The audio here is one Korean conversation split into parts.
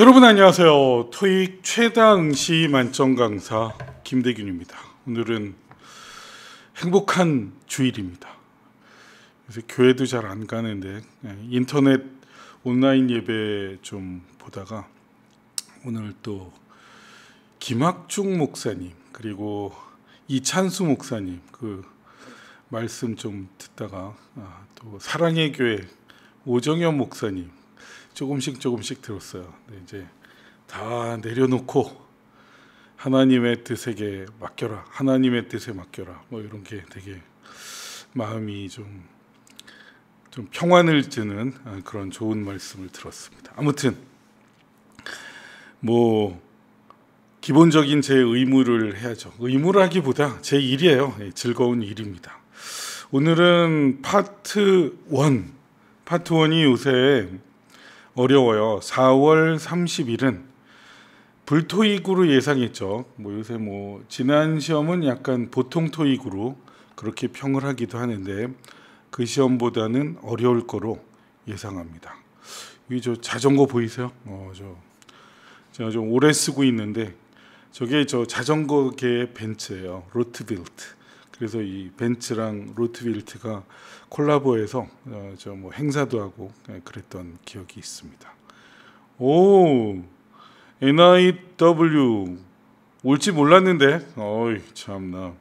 여러분 안녕하세요. 토익 최다 응시 만점 강사 김대균입니다. 오늘은 행복한 주일입니다. 요새 교회도 잘 안 가는데 예, 인터넷 온라인 예배 좀 보다가 오늘 또 김학중 목사님 그리고 이찬수 목사님 그 말씀 좀 듣다가 아, 또 사랑의 교회 오정현 목사님 조금씩 조금씩 들었어요. 이제 다 내려놓고 하나님의 뜻에게 맡겨라. 하나님의 뜻에 맡겨라. 뭐 이런 게 되게 마음이 좀, 좀 평안을 주는 그런 좋은 말씀을 들었습니다. 아무튼, 뭐, 기본적인 제 의무를 해야죠. 의무라기보다 제 일이에요. 예, 즐거운 일입니다. 오늘은 파트 1. 파트 1이 요새 어려워요. 4월 30일은 불토익으로 예상했죠. 뭐 요새 뭐 지난 시험은 약간 보통 토익으로 그렇게 평을 하기도 하는데 그 시험보다는 어려울 거로 예상합니다. 이저 자전거 보이세요? 어, 저 제가 좀 오래 쓰고 있는데 저게 저자전거계 벤츠예요. 로트빌트. 그래서 이 벤츠랑 로트빌트가 콜라보해서 어, 저뭐 행사도 하고 예, 그랬던 기억이 있습니다. 오 NIW 올지 몰랐는데 어이 참나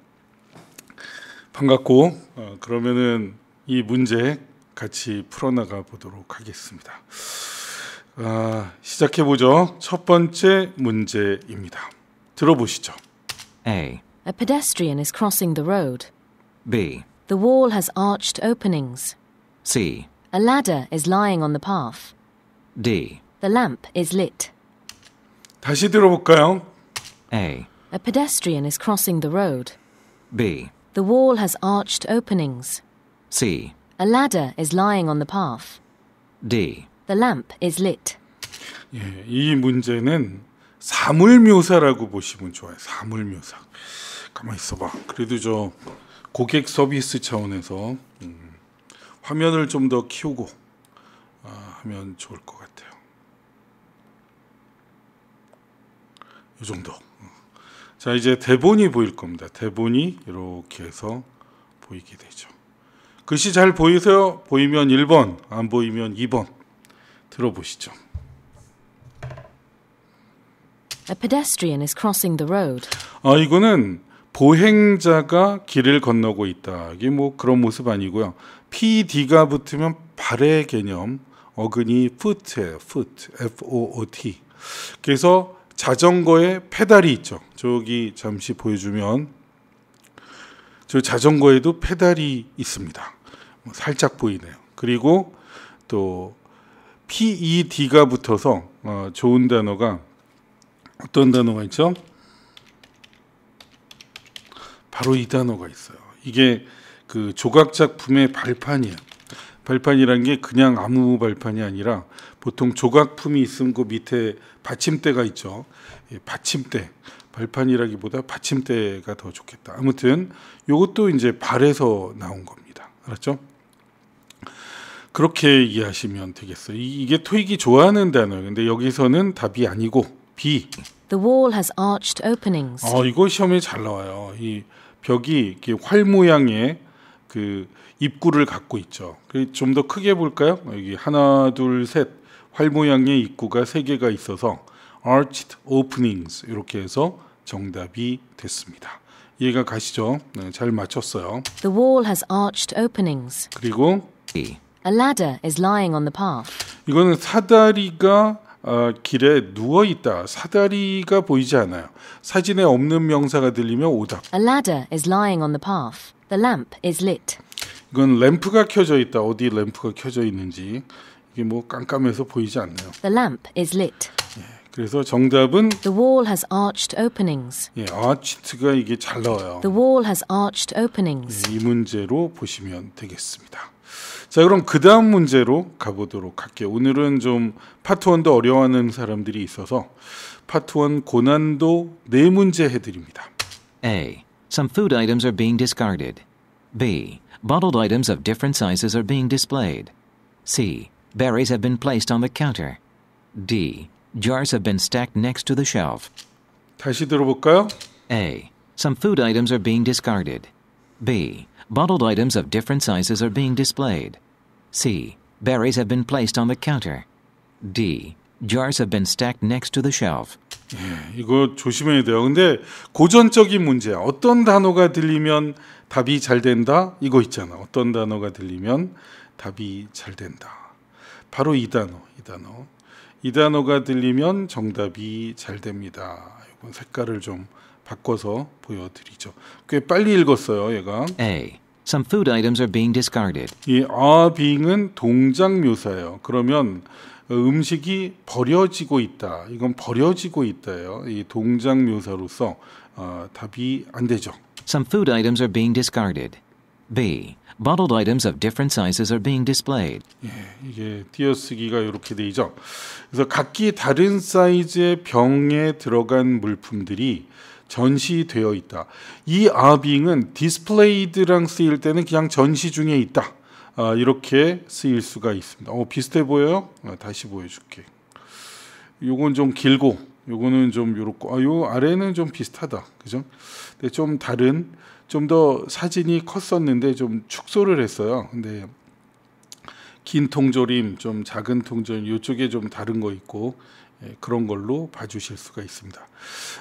반갑고 어, 그러면은 이 문제 같이 풀어나가 보도록 하겠습니다. 아, 시작해 보죠. 첫 번째 문제입니다. 들어보시죠. A. A pedestrian is crossing the road. B. The wall has arched openings. C. A ladder is lying on the path. D. The lamp is lit. 다시 들어볼까요? A. A pedestrian is crossing the road. B. The wall has arched openings. C. A ladder is lying on the path. D. The lamp is lit. 예, 이 문제는 사물 묘사라고 보시면 좋아요. 사물 묘사. 가만 히 있어봐. 그래도 저 고객 서비스 차원에서 음, 화면을 좀 더 키우고 아, 하면 좋을 것 같아요. 이 정도. 음. 자 이제 대본이 보일 겁니다. 대본이 이렇게 해서 보이게 되죠. 글씨 잘 보이세요? 보이면 1번, 안 보이면 2번. 들어보시죠. A pedestrian is crossing the road. 아 이거는 보행자가 길을 건너고 있다. 이게 뭐 그런 모습 아니고요. PD가 붙으면 발의 개념, 어근이 foot예요. foot, F-O-O-T. 그래서 자전거에 페달이 있죠. 저기 잠시 보여주면 저 자전거에도 페달이 있습니다. 뭐 살짝 보이네요. 그리고 또 PED가 붙어서 어, 좋은 단어가 어떤 단어가 있죠? 바로 이 단어가 있어요. 이게 그 조각 작품의 발판이에요. 발판이란 게 그냥 아무 발판이 아니라 보통 조각품이 있으면 그 밑에 받침대가 있죠. 예, 받침대. 발판이라기보다 받침대가 더 좋겠다. 아무튼 이것도 이제 발에서 나온 겁니다. 알았죠? 그렇게 이해하시면 되겠어요. 이게 토익이 좋아하는 단어예요. 근데 여기서는 답이 아니고 B. The wall has arched openings. 어, 이거 시험에 잘 나와요. 이 벽이 활 모양의 그 입구를 갖고 있죠. 좀 더 크게 볼까요? 여기 하나, 둘, 셋. 활 모양의 입구가 세 개가 있어서 arched openings 이렇게 해서 정답이 됐습니다. 이해가 가시죠? 네, 잘 맞췄어요. The wall has arched openings. 그리고 A ladder is lying on the path. 이거는 사다리가 어, 길에 누워 있다. 사다리가 보이지 않아요. 사진에 없는 명사가 들리면 오답. A ladder is lying on the path. The lamp is lit. 이건 램프가 켜져 있다. 어디 램프가 켜져 있는지 이게 뭐 깜깜해서 보이지 않네요. The lamp is lit. 예, 그래서 정답은 The wall has arched openings. 예, arched가 이게 잘 나와요. The wall has arched openings. 예, 이 문제로 보시면 되겠습니다. 자 그럼 그 다음 문제로 가보도록 할게요. 오늘은 좀 파트 1도 어려워하는 사람들이 있어서 파트 1 고난도 네 문제 해드립니다. A. Some food items are being discarded. B. Bottled items of different sizes are being displayed. C. Berries have been placed on the counter. D. Jars have been stacked next to the shelf. 다시 들어볼까요? A. Some food items are being discarded. B. Bottled items of different sizes are being displayed. C. Berries have been placed on the counter. D. Jars have been stacked next to the shelf. 예, 이거 조심해야 돼요. 근데 고전적인 문제 어떤 단어가 들리면 답이 잘 된다 이거 있잖아. 어떤 단어가 들리면 답이 잘 된다. 바로 이 단어, 이 단어. 이 단어가 들리면 정답이 잘 됩니다. 이건 색깔을 좀 바꿔서 보여드리죠. 꽤 빨리 읽었어요, 얘가. A. Some food items are being discarded. 이 are being은 동작 묘사예요. 그러면 음식이 버려지고 있다. 이건 버려지고 있다예요. 이 동작 묘사로서 어, 답이 안 되죠. Some food items are being discarded. B. Bottled items of different sizes are being displayed. 예, 이게 띄어쓰기가 이렇게 되죠. 그래서 각기 다른 사이즈의 병에 들어간 물품들이 전시되어 있다. 이 아빙은 디스플레이드랑 쓰일 때는 그냥 전시 중에 있다. 아, 이렇게 쓰일 수가 있습니다. 어, 비슷해 보여요? 아, 다시 보여줄게. 요건 좀 길고, 요거는 좀 요렇고, 아, 요 아래는 좀 비슷하다. 그죠? 근데 좀 다른, 좀 더 사진이 컸었는데 좀 축소를 했어요. 근데 긴 통조림, 좀 작은 통조림, 요쪽에 좀 다른 거 있고, 그런 걸로 봐주실 수가 있습니다.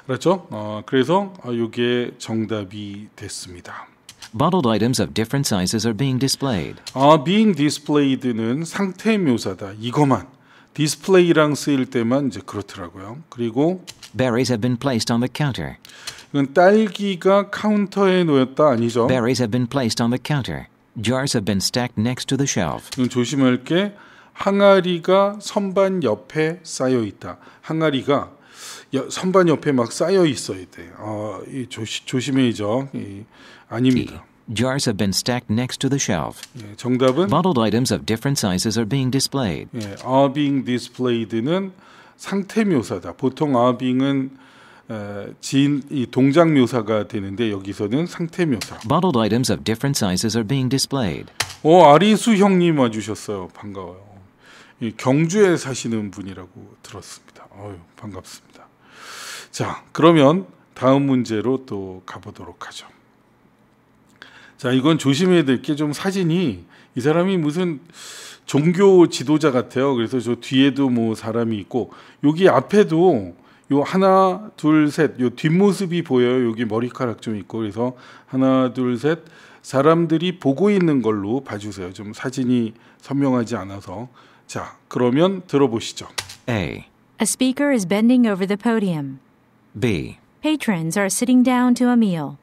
그렇죠? 어, 그래서 이게 정답이 됐습니다. Bottled items of different sizes are being displayed. 아, being displayed는 상태 묘사다. 이거만 디스플레이랑 쓰일 때만 이제 그렇더라고요. 그리고 berries have been placed on the counter. 이건 딸기가 카운터에 놓였다 아니죠? Berries have been placed on the counter. Jars have been stacked next to the shelf. 이건 조심할 게 항아리가 선반 옆에 쌓여 있다. 항아리가 선반 옆에 막 쌓여 있어야 돼. 어, 조시, 조심해야죠. 이, 아닙니다. Jars have been stacked next to the shelf. 예, 정답은 bottled items of different sizes are being displayed. 예, are being displayed는 상태 묘사다. 보통 are being은 어, 진, 이 동작 묘사가 되는데 여기서는 상태 묘사. Bottled items of different sizes are being displayed. 어, 아리수 형님 와주셨어요. 반가워요. 경주에 사시는 분이라고 들었습니다. 어휴, 반갑습니다. 자, 그러면 다음 문제로 또 가보도록 하죠. 자, 이건 조심해야 될 게 좀 사진이 이 사람이 무슨 종교 지도자 같아요. 그래서 저 뒤에도 뭐 사람이 있고 여기 앞에도 요 하나 둘셋요 뒷모습이 보여요. 여기 머리카락 좀 있고 그래서 하나 둘셋 사람들이 보고 있는 걸로 봐주세요. 좀 사진이 선명하지 않아서 자, 그러면 들어보시죠. A. A speaker is bending over the podium. B. Patrons are sitting down to a meal.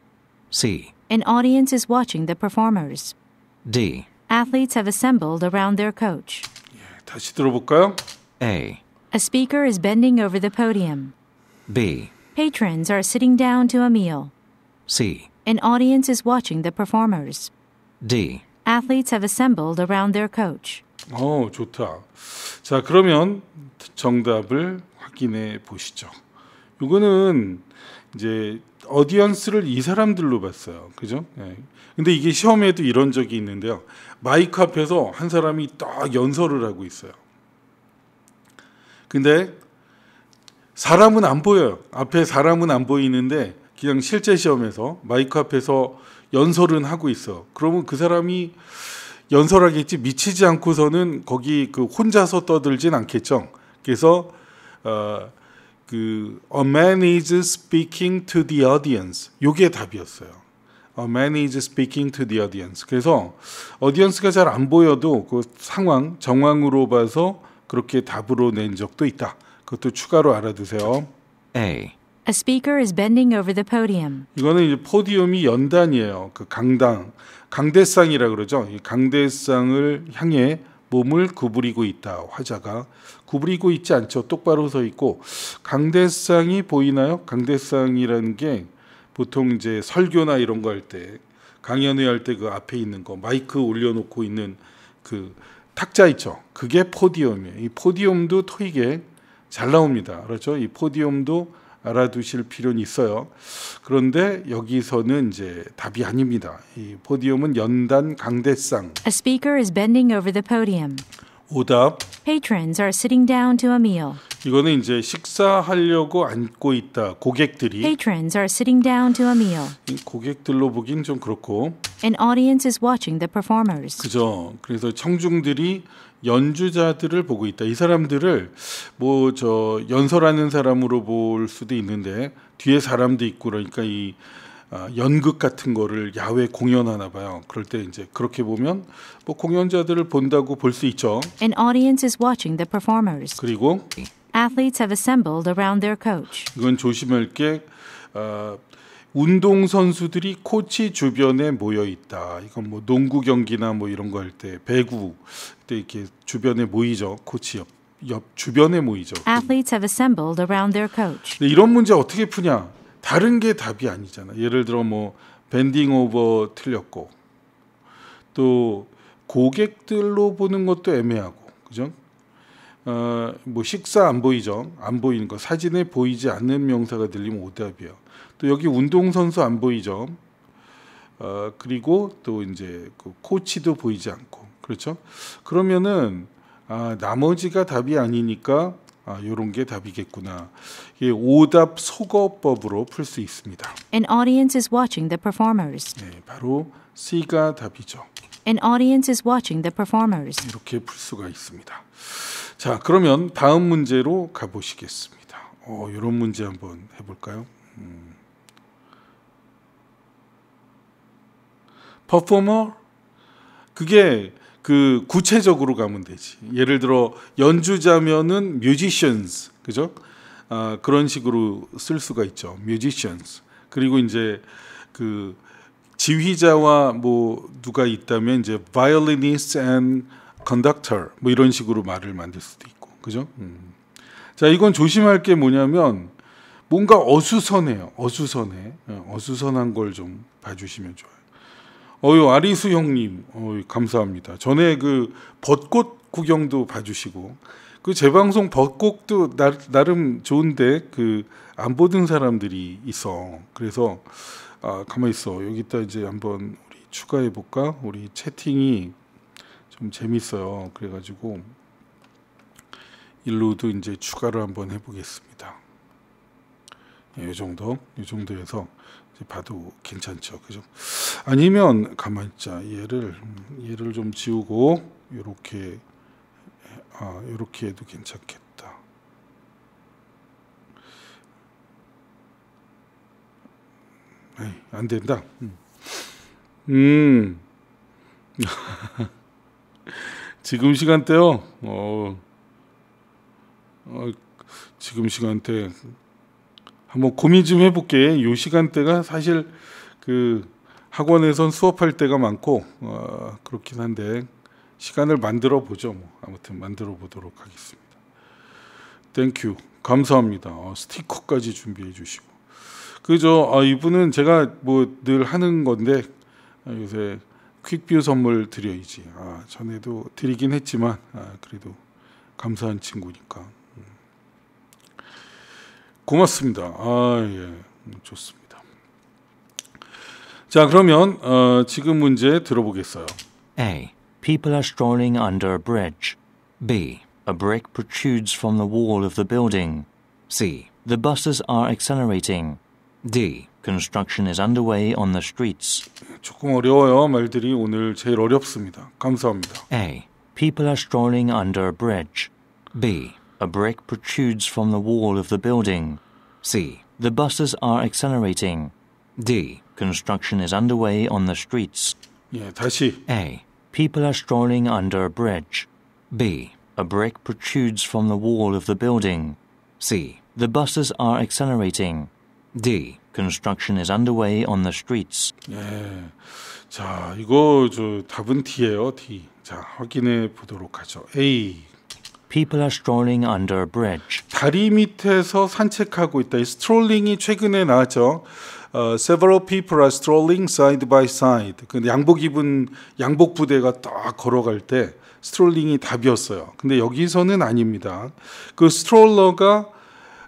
C. An audience is watching the performers. D. Athletes have assembled around their coach. 예, 다시 들어볼까요? A. A speaker is bending over the podium. B. Patrons are sitting down to a meal. C. An audience is watching the performers. D. Athletes have assembled around their coach. 어, 좋다. 자, 그러면 정답을 확인해 보시죠. 이거는 이제 어디언스를 이 사람들로 봤어요. 그죠? 예. 근데 이게 시험에도 이런 적이 있는데요. 마이크 앞에서 한 사람이 딱 연설을 하고 있어요. 근데 사람은 안 보여요. 앞에 사람은 안 보이는데 그냥 실제 시험에서 마이크 앞에서 연설은 하고 있어. 그러면 그 사람이 연설하겠지 미치지 않고서는 거기 그 혼자서 떠들진 않겠죠. 그래서 어, 그 a man is speaking to the audience. 요게 답이었어요. a man is speaking to the audience. 그래서 어디언스가 잘 안 보여도 그 상황 정황으로 봐서 그렇게 답으로 낸 적도 있다. 그것도 추가로 알아두세요. A. A speaker is bending over the podium. 이거는 이제 포디움이 연단이에요. 그 강당, 강대상이라 그러죠. 이 강대상을 향해 몸을 구부리고 있다. 화자가 구부리고 있지 않죠. 똑바로 서 있고 강대상이 보이나요? 강대상이라는 게 보통 이제 설교나 이런 거 할 때 강연회 할 때 그 앞에 있는 거 마이크 올려놓고 있는 그 탁자 있죠. 그게 포디움이에요. 이 포디움도 토익에 잘 나옵니다. 그렇죠? 이 포디움도 알아두실 필요는 있어요. 그런데 여기서는 이제 답이 아닙니다. 이 포디움은 연단 강대상. A speaker is bending over the podium. 오답. Patrons are sitting down to a meal. 이거는 이제 식사하려고 앉고 있다. 고객들이. Patrons are sitting down to a meal. 고객들로 보긴 좀 그렇고. An audience is watching the performers. 그죠. 그래서 청중들이 연주자들을 보고 있다. 이 사람들을 뭐 저 연설하는 사람으로 볼 수도 있는데 뒤에 사람도 있고 그러니까 이 아, 연극 같은 거를 야외 공연하나 봐요. 그럴 때 이제 그렇게 보면 뭐 공연자들을 본다고 볼 수 있죠. An audience is watching the performers. 그리고 athletes have assembled around their coach. 이건 조심할 게 어, 운동 선수들이 코치 주변에 모여 있다. 이건 뭐 농구 경기나 뭐 이런 거 할 때 배구 때 이렇게 주변에 모이죠. 코치 옆, 옆 주변에 모이죠. Athletes have assembled around their coach. 이런 문제 어떻게 푸냐? 다른 게 답이 아니잖아. 예를 들어 뭐 밴딩 오버 틀렸고 또 고객들로 보는 것도 애매하고 그죠? 어, 뭐 식사 안 보이죠? 안 보이는 거 사진에 보이지 않는 명사가 들리면 오답이요. 에또 여기 운동선수 안 보이죠. 어, 그리고 또 이제 그 코치도 보이지 않고 그렇죠. 그러면은 아, 나머지가 답이 아니니까 아, 요런 게 답이겠구나. 이게 오답 소거법으로 풀 수 있습니다. An audience is watching the performers. 네, 바로 C가 답이죠. An audience is watching the performers. 이렇게 풀 수가 있습니다. 자, 그러면 다음 문제로 가보시겠습니다. 어, 이런 문제 한번 해볼까요? 음. 퍼포머 그게 그 구체적으로 가면 되지. 예를 들어 연주자면은 musicians 그죠? 아, 그런 식으로 쓸 수가 있죠. musicians 그리고 이제 그 지휘자와 뭐 누가 있다면 이제 violinist and conductor 뭐 이런 식으로 말을 만들 수도 있고 그죠? 음. 자 이건 조심할 게 뭐냐면 뭔가 어수선해요. 어수선해 어, 어수선한 걸 좀 봐주시면 좋아요. 어유 아리수 형님, 어유 감사합니다. 전에 그 벚꽃 구경도 봐주시고 그 재방송 벚꽃도 나, 나름 좋은데 그 안 보던 사람들이 있어. 그래서 아 가만 있어 여기다 이제 한번 우리 추가해 볼까? 우리 채팅이 좀 재밌어요. 그래가지고 일로도 이제 추가를 한번 해보겠습니다. 이 예, 정도, 이 정도에서 봐도 괜찮죠. 그죠? 아니면 가만 있자. 얘를 얘를 좀 지우고 요렇게 아, 요렇게 해도 괜찮겠다. 에이, 안 된다. 음. 음. 지금 시간대요. 어. 어 지금 시간대 한번 고민 좀 해볼게. 요 시간대가 사실 그 학원에선 수업할 때가 많고 어, 그렇긴 한데 시간을 만들어 보죠. 뭐. 아무튼 만들어 보도록 하겠습니다. 땡큐. 감사합니다. 어, 스티커까지 준비해 주시고. 그죠? 아, 이분은 제가 뭐 늘 하는 건데 아, 요새 퀵뷰 선물 드려야지. 아, 전에도 드리긴 했지만 아, 그래도 감사한 친구니까. 고맙습니다. 아, 예. 좋습니다. 자, 그러면 어, 지금 문제 들어보겠어요. A. People are strolling under a bridge. B. A brick protrudes from the wall of the building. C. The buses are accelerating. D. Construction is underway on the streets. 조금 어려워요. 말들이 오늘 제일 어렵습니다. 감사합니다. A. People are strolling under a bridge. B. A brick protrudes from the wall of the building. C. The buses are accelerating. D. Construction is underway on the streets. 예, 다시. A. People are strolling under a bridge. B. A brick protrudes from the wall of the building. C. The buses are accelerating. D. Construction is underway on the streets. 네, 자, 이거 저 답은 D예요. D. 자, 확인해 보도록 하죠. A. People are strolling under a bridge. 다리 밑에서 산책하고 있다. 이 스트롤링이 최근에 나왔죠. 어, several people are strolling side by side. 근 양복 입은 양복 부대가 딱 걸어갈 때 스트롤링이 답이었어요. 근데 여기서는 아닙니다. 그 스트롤러가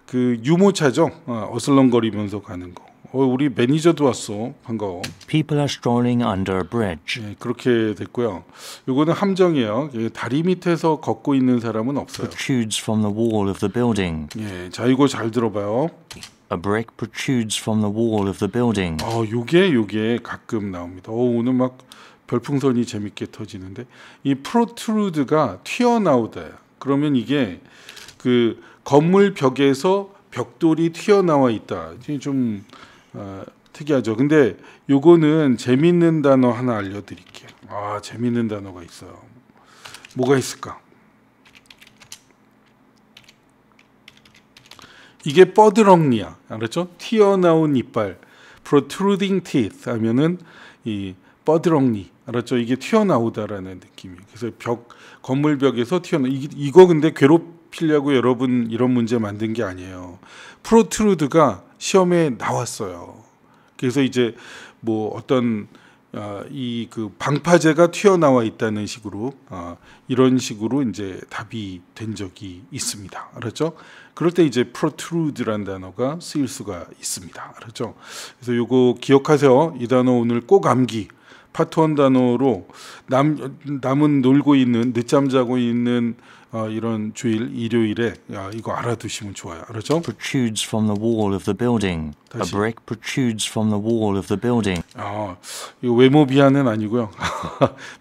그 유모차죠. 어, 어슬렁거리면서 가는 거. 어, 우리 매니저도 왔어. 반가워. People are strolling under a bridge. 예, 그렇게 됐고요. 요거는 함정이에요. 예, 다리 밑에서 걷고 있는 사람은 없어요. Protrudes from the wall of the building. 예, 자 이거 잘 들어봐요. A brick protrudes from the wall of the building. 아, 요게 요게 가끔 나옵니다. 어, 오늘 막 별풍선이 재밌게 터지는데 이 protrude가 튀어나오다. 그러면 이게 그 건물 벽에서 벽돌이 튀어나와 있다. 좀 어, 특이하죠. 근데 요거는 재밌는 단어 하나 알려드릴게요. 아 재밌는 단어가 있어요. 뭐가 있을까? 이게 뻐드렁니야. 알았죠? 튀어나온 이빨, protruding teeth 하면은 이 뻐드렁니. 알았죠? 이게 튀어나오다라는 느낌이에요. 그래서 벽 건물 벽에서 튀어나. 이, 이거 근데 괴롭 피려고 여러분 이런 문제 만든 게 아니에요. 프로트루드가 시험에 나왔어요. 그래서 이제 뭐 어떤 어, 이그 방파제가 튀어나와 있다는 식으로 어, 이런 식으로 이제 답이 된 적이 있습니다. 알았죠? 그럴 때 이제 protrude란 단어가 쓰일 수가 있습니다. 알았죠? 그래서 요거 기억하세요. 이 단어 오늘 꼭 암기. 파트 원 단어로 남, 남은 놀고 있는 늦잠 자고 있는 어, 이런 주일 일요일에 야, 이거 알아두시면 좋아요. 알았죠? protrudes from the wall of the building. A brick protrudes from the wall of the building. 아, 이 외모 비하는 아니고요.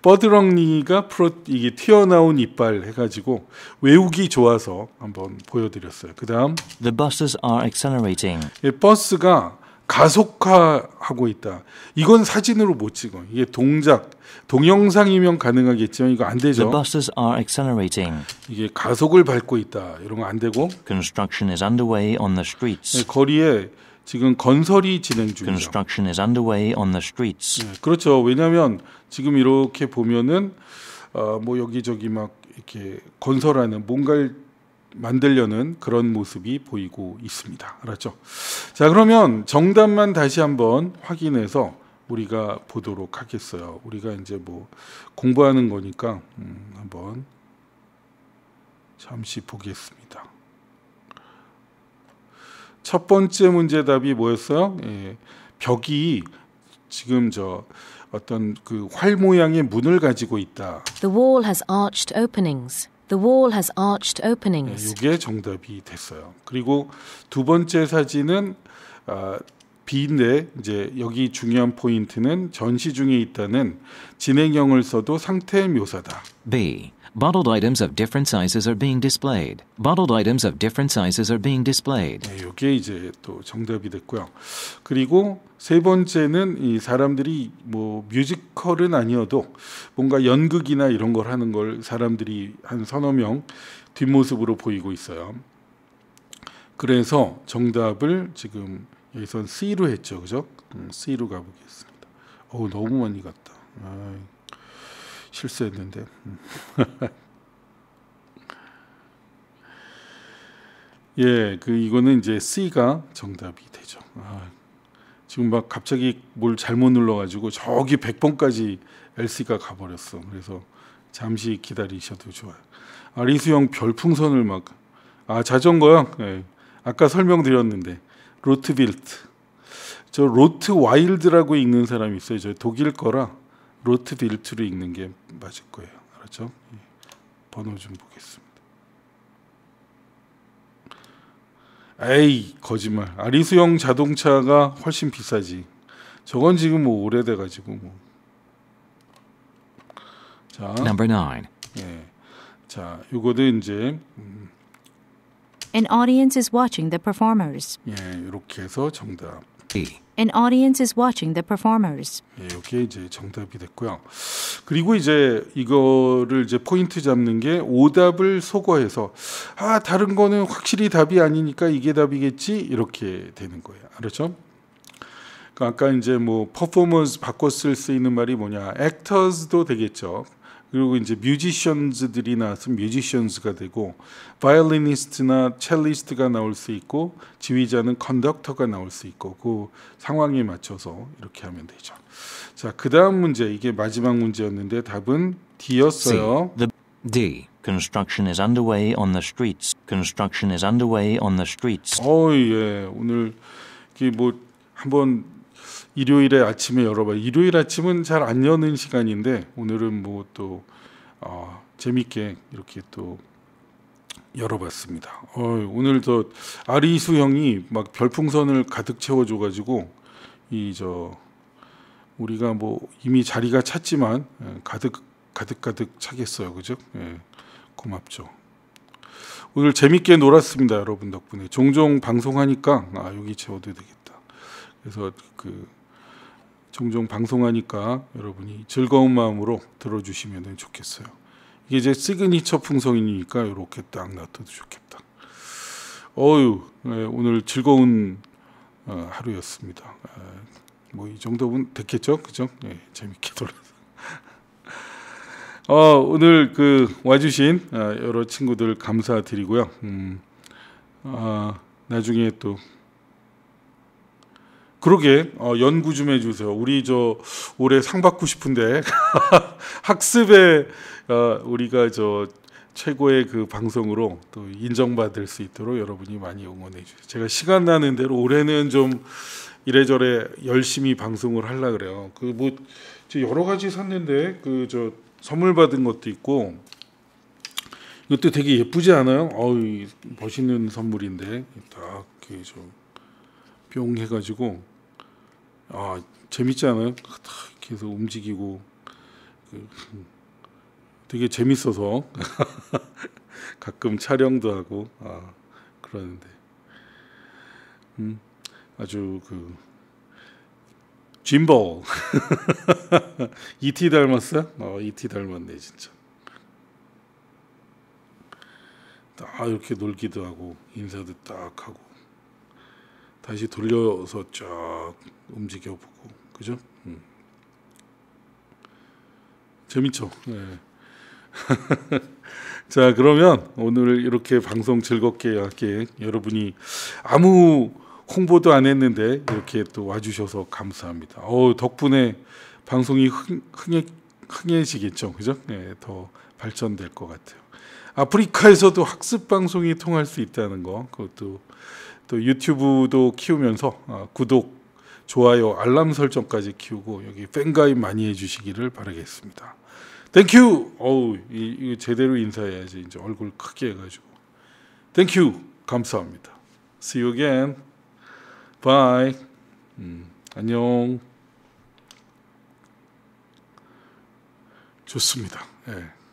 버드렁니가 프로 이게 튀어나온 이빨 해가지고 외우기 좋아서 한번 보여드렸어요. 그다음 The buses are accelerating. 예, 버스가 가속화하고 있다. 이건 사진으로 못 찍어. 이게 동작, 동영상이면 가능하겠지만 이거 안 되죠. The buses are accelerating. 이게 가속을 밟고 있다. 이런 거 안 되고. Construction is underway on the streets. 네, 거리에 지금 건설이 진행 중이죠. Construction is underway on the streets. 네, 그렇죠. 왜냐하면 지금 이렇게 보면은 어, 뭐 여기저기 막 이렇게 건설하는 뭔가를 만들려는 그런 모습이 보이고 있습니다. 알았죠? 자, 그러면 정답만 다시 한번 확인해서 우리가 보도록 하겠어요. 우리가 이제 뭐 공부하는 거니까 음, 한번 잠시 보겠습니다. 첫 번째 문제 답이 뭐였어요? 예, 벽이 지금 저 어떤 그 활 모양의 문을 가지고 있다. The wall has arched openings. The wall has arched openings. 이게 네, 정답이 됐어요. 그리고 두 번째 사진은 어, B인데 이제 여기 중요한 포인트는 전시 중에 있다는 진행형을 써도 상태 묘사다. B. Bottled items of different sizes are being displayed. Bottled items of different sizes are being displayed. 네, 이게 이제 또 정답이 됐고요. 그리고 세 번째는 이 사람들이 뭐 뮤지컬은 아니어도 뭔가 연극이나 이런 걸 하는 걸 사람들이 한 서너 명 뒷모습으로 보이고 있어요. 그래서 정답을 지금 여기선 C로 했죠, 그죠? 음, C로 가보겠습니다. 어우 너무 많이 갔다. 아이. 실수했는데. 음. 예, 그 이거는 이제 C가 정답이 되죠. 아, 지금 막 갑자기 뭘 잘못 눌러가지고 저기 100번까지 LC가 가버렸어. 그래서 잠시 기다리셔도 좋아요. 아, 리수형 별풍선을 막, 아, 자전거요? 예, 아까 설명드렸는데, 로트빌트. 저 로트 와일드라고 읽는 사람이 있어요. 저 독일 거라. 로트빌트로 읽는 게 맞을 거예요. 알았죠? 그렇죠? 번호 좀 보겠습니다. 에이 거짓말. 아리수형 자동차가 훨씬 비싸지. 저건 지금 뭐 오래돼 가지고 뭐. 자. Number 9. 예. 자, 요거도 이제 음. An audience is watching the performers. 예, 이렇게 해서 정답. D. An audience is watching the performers. 예, 이게 이제 정답이 됐고요. 그리고 이제 이거를 이제 포인트 잡는 게 오답을 소거해서 아 다른 거는 확실히 답이 아니니까 이게 답이겠지 이렇게 되는 거예요. 알았죠? 그러니까 아까 이제 뭐 퍼포먼스 바꿨을 수 있는 말이 뭐냐? 액터즈도 되겠죠. 그리고 이제 뮤지션즈들이 나왔으 뮤지션즈가 되고 바이올리니스트나 첼리스트가 나올 수 있고 지휘자는 컨덕터가 나올 수 있고 그 상황에 맞춰서 이렇게 하면 되죠. 자, 그다음 문제 이게 마지막 문제였는데 답은 D였어요. C, the D. Construction is underway on the streets. Construction is underway on the streets. 어, 예. 오늘 이게 뭐 한번 일요일에 아침에 열어봐. 일요일 아침은 잘 안 여는 시간인데 오늘은 뭐또 어, 재밌게 이렇게 또 열어봤습니다. 어, 오늘 저 아리수 형이 막 별풍선을 가득 채워줘가지고 이 저 우리가 뭐 이미 자리가 찼지만 예, 가득 가득 가득 차겠어요, 그죠? 예, 고맙죠. 오늘 재밌게 놀았습니다, 여러분 덕분에. 종종 방송하니까 아 여기 채워도 되겠다. 그래서 그 종종 방송하니까 여러분이 즐거운 마음으로 들어주시면 좋겠어요. 이게 이제 시그니처 풍선이니까 이렇게 딱 놔둬도 좋겠다. 어유 네, 오늘 즐거운 어, 하루였습니다. 아, 뭐이 정도면 됐겠죠, 그죠? 네, 재밌게 돌아서. 어, 오늘 그 와주신 아, 여러 친구들 감사드리고요. 음, 어, 나중에 또 그러게 어, 연구 좀 해주세요. 우리 저 올해 상 받고 싶은데 학습에 어, 우리가 저 최고의 그 방송으로 또 인정받을 수 있도록 여러분이 많이 응원해 주세요. 제가 시간 나는 대로 올해는 좀 이래저래 열심히 방송을 하려 그래요. 그뭐 여러 가지 샀는데 그 저 선물 받은 것도 있고 이것도 되게 예쁘지 않아요? 어이 멋있는 선물인데 딱이렇 뿅 해가지고 아 재밌지 않아요? 계속 움직이고 그, 되게 재밌어서 가끔 촬영도 하고 아, 그러는데 음, 아주 그 짐벌 이티 닮았어요? 어 이티 닮았네 진짜 딱 이렇게 놀기도 하고 인사도 딱 하고 다시 돌려서 쫙 움직여보고 그죠? 음. 재밌죠? 네. 자 그러면 오늘 이렇게 방송 즐겁게 할게 여러분이 아무 홍보도 안 했는데 이렇게 또 와주셔서 감사합니다. 어 덕분에 방송이 흥해, 흥해지겠죠, 그죠? 네, 더 발전될 것 같아요. 아프리카에서도 학습 방송이 통할 수 있다는 거 그것도 또 유튜브도 키우면서 어, 구독, 좋아요, 알람 설정까지 키우고 여기 팬가입 많이 해주시기를 바라겠습니다. 땡큐! 어우, 이, 제대로 인사해야지. 이제 얼굴 크게 해가지고. 땡큐! 감사합니다. See you again. Bye. 음, 안녕. 좋습니다. 예.